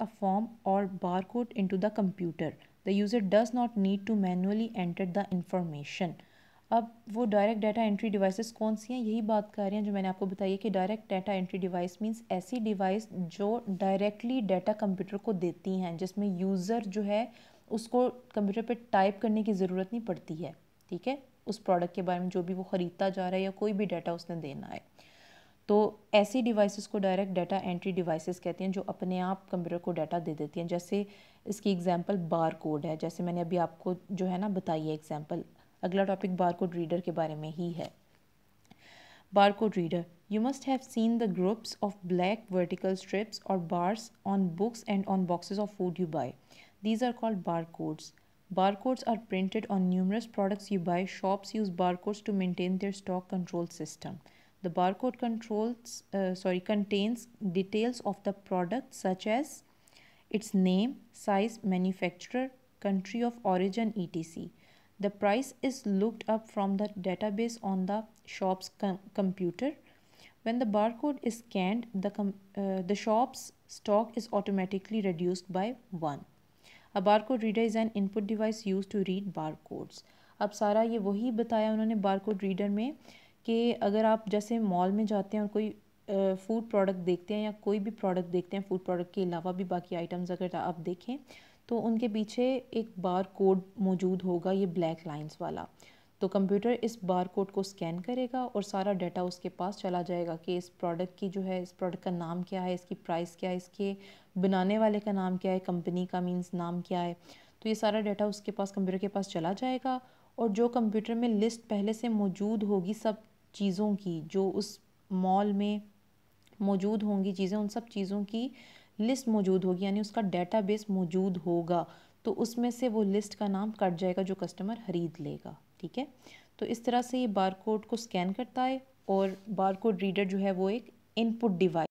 a form or barcode into the computer the user does not need to manually enter the information अब वो direct data entry devices कौन सी हैं यही बात कर रहे हैं जो मैंने आपको बताई है कि direct data entry device means ऐसी डिवाइस जो डायरेक्टली डाटा कंप्यूटर को देती हैं जिसमें यूज़र जो है उसको कंप्यूटर पे टाइप करने की ज़रूरत नहीं पड़ती है ठीक है उस प्रोडक्ट के बारे में जो भी वो ख़रीदता जा रहा है या कोई भी डाटा उसने देना है तो ऐसी डिवाइसेस को डायरेक्ट डाटा एंट्री डिवाइसेस कहते हैं जो अपने आप कंप्यूटर को डाटा दे देती हैं जैसे इसकी एग्जांपल बार कोड है जैसे मैंने अभी आपको जो है ना बताई है एग्जाम्पल अगला टॉपिक बार कोड रीडर के बारे में ही है bar code reader you must have seen the groups of black vertical strips और bars on books and on boxes of food you buy these are called bar codes bar codes are printed on numerous products you buy shops use bar codes to maintain their stock control system The barcode controls, uh, sorry, contains details of the product such as its name, size, manufacturer, country of origin, etc. The price is looked up from the database on the shop's com computer. When the barcode is scanned, the, uh, the shop's stock is automatically reduced by 1. A barcode reader is an input device used to read barcodes. अब सारा ये वही बताया उन्होंने barcode reader में कि अगर आप जैसे मॉल में जाते हैं और कोई फ़ूड प्रोडक्ट देखते हैं या कोई भी प्रोडक्ट देखते हैं फ़ूड प्रोडक्ट के अलावा भी बाकी आइटम्स अगर आप देखें तो उनके पीछे एक बार कोड मौजूद होगा ये ब्लैक लाइंस वाला तो कंप्यूटर इस बार कोड को स्कैन करेगा और सारा डाटा उसके पास चला जाएगा कि इस प्रोडक्ट की जो है इस प्रोडक्ट का नाम क्या है इसकी प्राइस क्या है इसके बनाने वाले का नाम क्या है कंपनी का मींस नाम क्या है तो ये सारा डाटा उसके पास कंप्यूटर के पास चला जाएगा और जो कंप्यूटर में लिस्ट पहले से मौजूद होगी सब चीज़ों की जो उस मॉल में मौजूद होंगी चीज़ें उन सब चीज़ों की लिस्ट मौजूद होगी यानी उसका बेस मौजूद होगा तो उसमें से वो लिस्ट का नाम कट जाएगा जो कस्टमर ख़रीद लेगा ठीक है तो इस तरह से ये बार कोड को स्कैन करता है और बार कोड रीडर जो है वो एक इनपुट डिवाइस